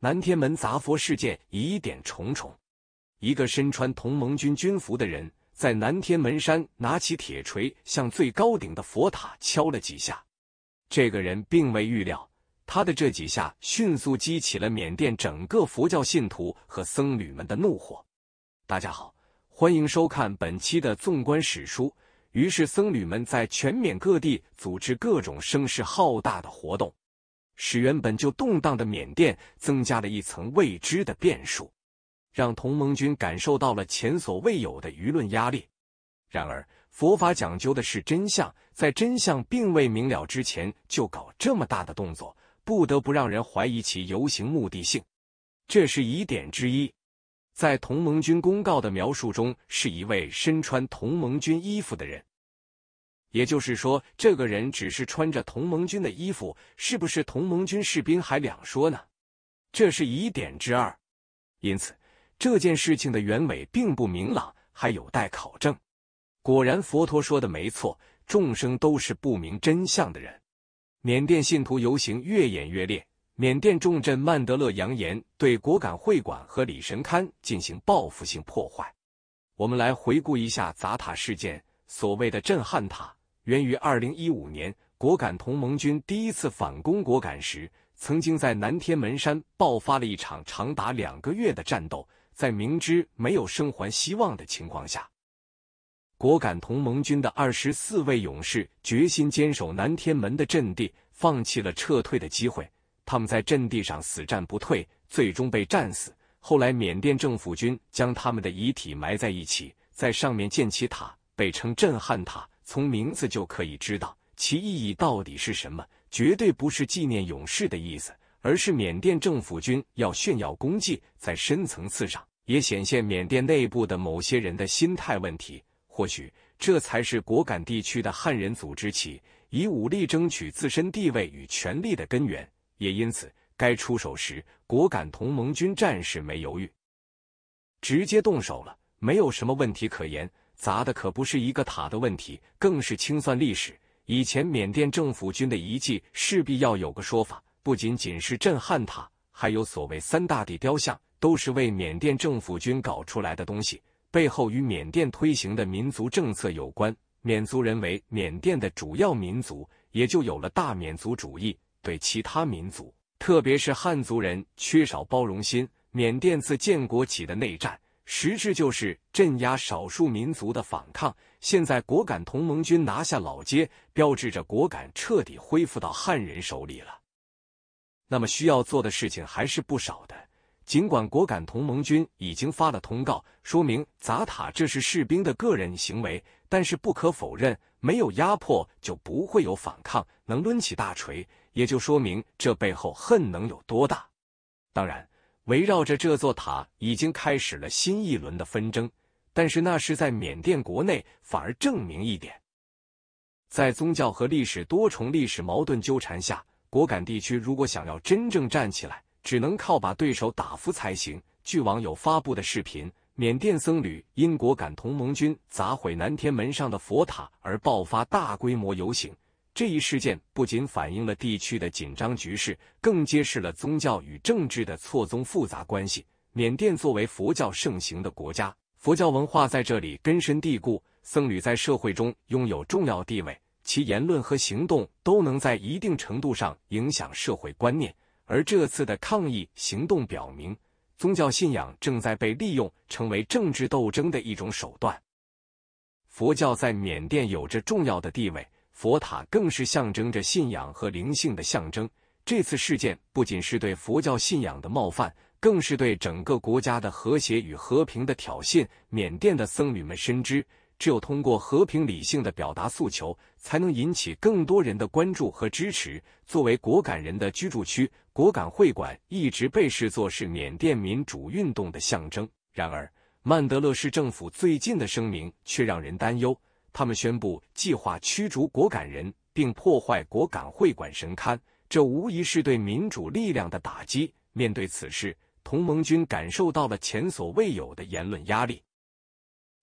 南天门砸佛事件疑点重重。一个身穿同盟军军服的人在南天门山拿起铁锤，向最高顶的佛塔敲了几下。这个人并未预料，他的这几下迅速激起了缅甸整个佛教信徒和僧侣们的怒火。大家好，欢迎收看本期的《纵观史书》。于是，僧侣们在全缅各地组织各种声势浩大的活动。使原本就动荡的缅甸增加了一层未知的变数，让同盟军感受到了前所未有的舆论压力。然而，佛法讲究的是真相，在真相并未明了之前就搞这么大的动作，不得不让人怀疑其游行目的性。这是疑点之一。在同盟军公告的描述中，是一位身穿同盟军衣服的人。也就是说，这个人只是穿着同盟军的衣服，是不是同盟军士兵还两说呢？这是疑点之二。因此，这件事情的原委并不明朗，还有待考证。果然，佛陀说的没错，众生都是不明真相的人。缅甸信徒游行越演越烈，缅甸重镇曼德勒扬言对果敢会馆和李神龛进行报复性破坏。我们来回顾一下砸塔事件，所谓的震撼塔。源于二零一五年，果敢同盟军第一次反攻果敢时，曾经在南天门山爆发了一场长达两个月的战斗。在明知没有生还希望的情况下，果敢同盟军的二十四位勇士决心坚守南天门的阵地，放弃了撤退的机会。他们在阵地上死战不退，最终被战死。后来，缅甸政府军将他们的遗体埋在一起，在上面建起塔，被称“震撼塔”。从名字就可以知道其意义到底是什么，绝对不是纪念勇士的意思，而是缅甸政府军要炫耀功绩。在深层次上，也显现缅甸内部的某些人的心态问题。或许，这才是果敢地区的汉人组织起以武力争取自身地位与权力的根源。也因此，该出手时，果敢同盟军战士没犹豫，直接动手了，没有什么问题可言。砸的可不是一个塔的问题，更是清算历史。以前缅甸政府军的遗迹势必要有个说法，不仅仅是震撼塔，还有所谓三大地雕像，都是为缅甸政府军搞出来的东西，背后与缅甸推行的民族政策有关。缅族人为缅甸的主要民族，也就有了大缅族主义，对其他民族，特别是汉族人，缺少包容心。缅甸自建国起的内战。实质就是镇压少数民族的反抗。现在果敢同盟军拿下老街，标志着果敢彻底恢复到汉人手里了。那么需要做的事情还是不少的。尽管果敢同盟军已经发了通告，说明砸塔这是士兵的个人行为，但是不可否认，没有压迫就不会有反抗。能抡起大锤，也就说明这背后恨能有多大。当然。围绕着这座塔，已经开始了新一轮的纷争，但是那是在缅甸国内，反而证明一点，在宗教和历史多重历史矛盾纠缠下，果敢地区如果想要真正站起来，只能靠把对手打服才行。据网友发布的视频，缅甸僧侣因果敢同盟军砸毁南天门上的佛塔而爆发大规模游行。这一事件不仅反映了地区的紧张局势，更揭示了宗教与政治的错综复杂关系。缅甸作为佛教盛行的国家，佛教文化在这里根深蒂固，僧侣在社会中拥有重要地位，其言论和行动都能在一定程度上影响社会观念。而这次的抗议行动表明，宗教信仰正在被利用成为政治斗争的一种手段。佛教在缅甸有着重要的地位。佛塔更是象征着信仰和灵性的象征。这次事件不仅是对佛教信仰的冒犯，更是对整个国家的和谐与和平的挑衅。缅甸的僧侣们深知，只有通过和平理性的表达诉求，才能引起更多人的关注和支持。作为果敢人的居住区，果敢会馆一直被视作是缅甸民主运动的象征。然而，曼德勒市政府最近的声明却让人担忧。他们宣布计划驱逐果敢人，并破坏果敢会馆神龛，这无疑是对民主力量的打击。面对此事，同盟军感受到了前所未有的言论压力。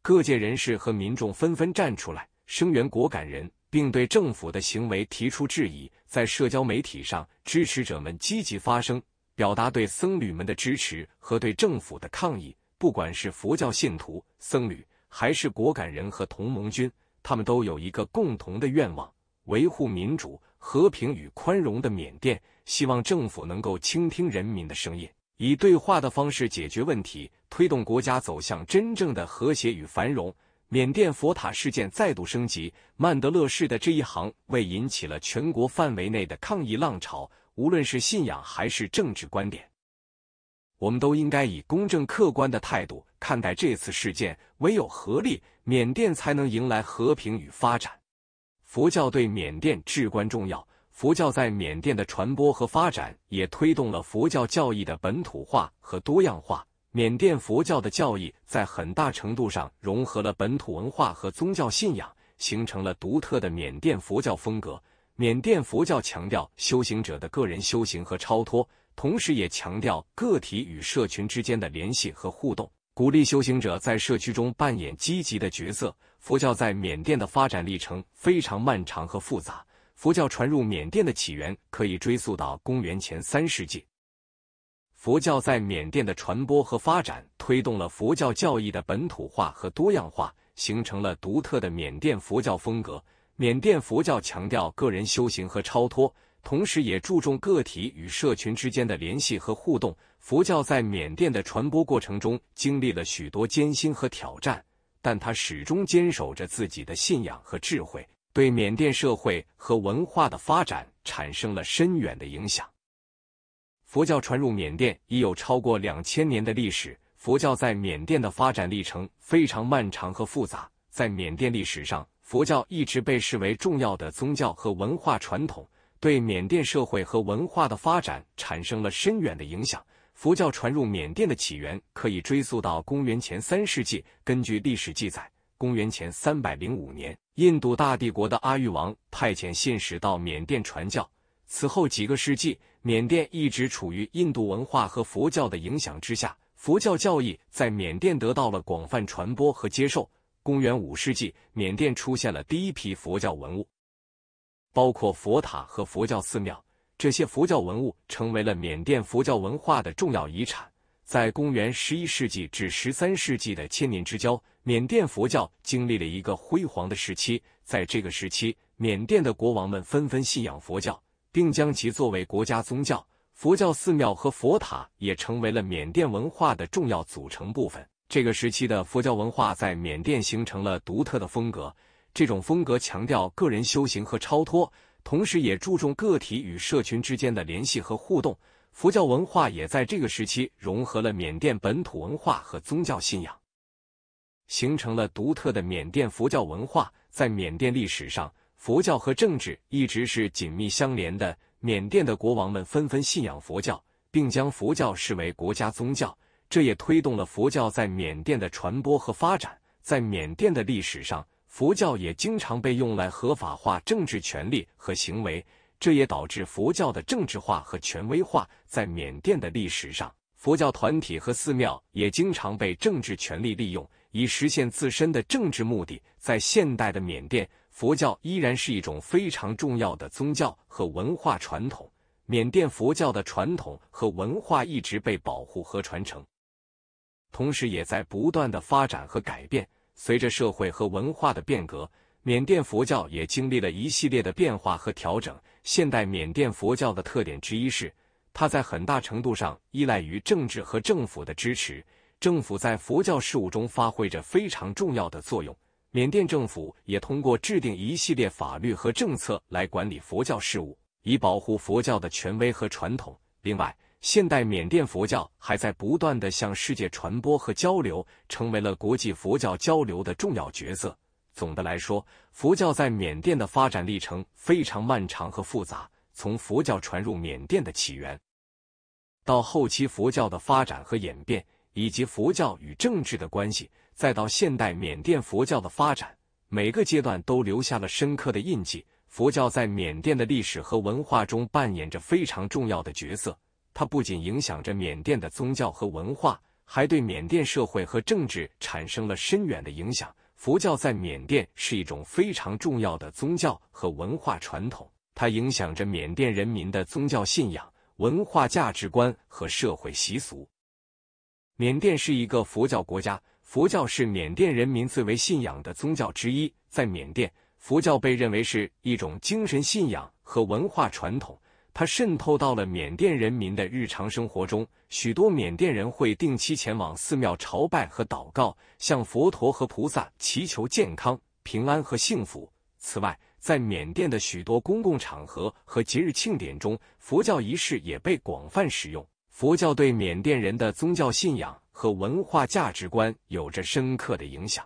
各界人士和民众纷纷站出来声援果敢人，并对政府的行为提出质疑。在社交媒体上，支持者们积极发声，表达对僧侣们的支持和对政府的抗议。不管是佛教信徒、僧侣，还是果敢人和同盟军。他们都有一个共同的愿望：维护民主、和平与宽容的缅甸。希望政府能够倾听人民的声音，以对话的方式解决问题，推动国家走向真正的和谐与繁荣。缅甸佛塔事件再度升级，曼德勒市的这一行为引起了全国范围内的抗议浪潮。无论是信仰还是政治观点，我们都应该以公正、客观的态度。看待这次事件，唯有合力，缅甸才能迎来和平与发展。佛教对缅甸至关重要，佛教在缅甸的传播和发展也推动了佛教教义的本土化和多样化。缅甸佛教的教义在很大程度上融合了本土文化和宗教信仰，形成了独特的缅甸佛教风格。缅甸佛教强调修行者的个人修行和超脱，同时也强调个体与社群之间的联系和互动。鼓励修行者在社区中扮演积极的角色。佛教在缅甸的发展历程非常漫长和复杂。佛教传入缅甸的起源可以追溯到公元前三世纪。佛教在缅甸的传播和发展，推动了佛教教义的本土化和多样化，形成了独特的缅甸佛教风格。缅甸佛教强调个人修行和超脱。同时，也注重个体与社群之间的联系和互动。佛教在缅甸的传播过程中，经历了许多艰辛和挑战，但它始终坚守着自己的信仰和智慧，对缅甸社会和文化的发展产生了深远的影响。佛教传入缅甸已有超过两千年的历史。佛教在缅甸的发展历程非常漫长和复杂。在缅甸历史上，佛教一直被视为重要的宗教和文化传统。对缅甸社会和文化的发展产生了深远的影响。佛教传入缅甸的起源可以追溯到公元前三世纪。根据历史记载，公元前三百零五年，印度大帝国的阿育王派遣信使到缅甸传教。此后几个世纪，缅甸一直处于印度文化和佛教的影响之下。佛教教义在缅甸得到了广泛传播和接受。公元五世纪，缅甸出现了第一批佛教文物。包括佛塔和佛教寺庙，这些佛教文物成为了缅甸佛教文化的重要遗产。在公元十一世纪至十三世纪的千年之交，缅甸佛教经历了一个辉煌的时期。在这个时期，缅甸的国王们纷纷信仰佛教，并将其作为国家宗教。佛教寺庙和佛塔也成为了缅甸文化的重要组成部分。这个时期的佛教文化在缅甸形成了独特的风格。这种风格强调个人修行和超脱，同时也注重个体与社群之间的联系和互动。佛教文化也在这个时期融合了缅甸本土文化和宗教信仰，形成了独特的缅甸佛教文化。在缅甸历史上，佛教和政治一直是紧密相连的。缅甸的国王们纷纷信仰佛教，并将佛教视为国家宗教，这也推动了佛教在缅甸的传播和发展。在缅甸的历史上，佛教也经常被用来合法化政治权利和行为，这也导致佛教的政治化和权威化。在缅甸的历史上，佛教团体和寺庙也经常被政治权力利用，以实现自身的政治目的。在现代的缅甸，佛教依然是一种非常重要的宗教和文化传统。缅甸佛教的传统和文化一直被保护和传承，同时也在不断的发展和改变。随着社会和文化的变革，缅甸佛教也经历了一系列的变化和调整。现代缅甸佛教的特点之一是，它在很大程度上依赖于政治和政府的支持。政府在佛教事务中发挥着非常重要的作用。缅甸政府也通过制定一系列法律和政策来管理佛教事务，以保护佛教的权威和传统。另外，现代缅甸佛教还在不断的向世界传播和交流，成为了国际佛教交流的重要角色。总的来说，佛教在缅甸的发展历程非常漫长和复杂。从佛教传入缅甸的起源，到后期佛教的发展和演变，以及佛教与政治的关系，再到现代缅甸佛教的发展，每个阶段都留下了深刻的印记。佛教在缅甸的历史和文化中扮演着非常重要的角色。它不仅影响着缅甸的宗教和文化，还对缅甸社会和政治产生了深远的影响。佛教在缅甸是一种非常重要的宗教和文化传统，它影响着缅甸人民的宗教信仰、文化价值观和社会习俗。缅甸是一个佛教国家，佛教是缅甸人民最为信仰的宗教之一。在缅甸，佛教被认为是一种精神信仰和文化传统。它渗透到了缅甸人民的日常生活中，许多缅甸人会定期前往寺庙朝拜和祷告，向佛陀和菩萨祈求健康、平安和幸福。此外，在缅甸的许多公共场合和节日庆典中，佛教仪式也被广泛使用。佛教对缅甸人的宗教信仰和文化价值观有着深刻的影响。